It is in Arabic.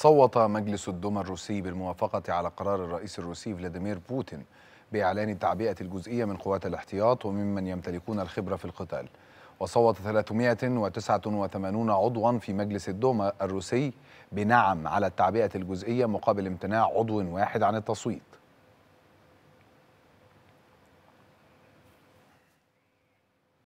صوت مجلس الدوما الروسي بالموافقة على قرار الرئيس الروسي فلاديمير بوتين بإعلان التعبئة الجزئية من قوات الاحتياط وممن يمتلكون الخبرة في القتال وصوت 389 عضوا في مجلس الدوما الروسي بنعم على التعبئة الجزئية مقابل امتناع عضو واحد عن التصويت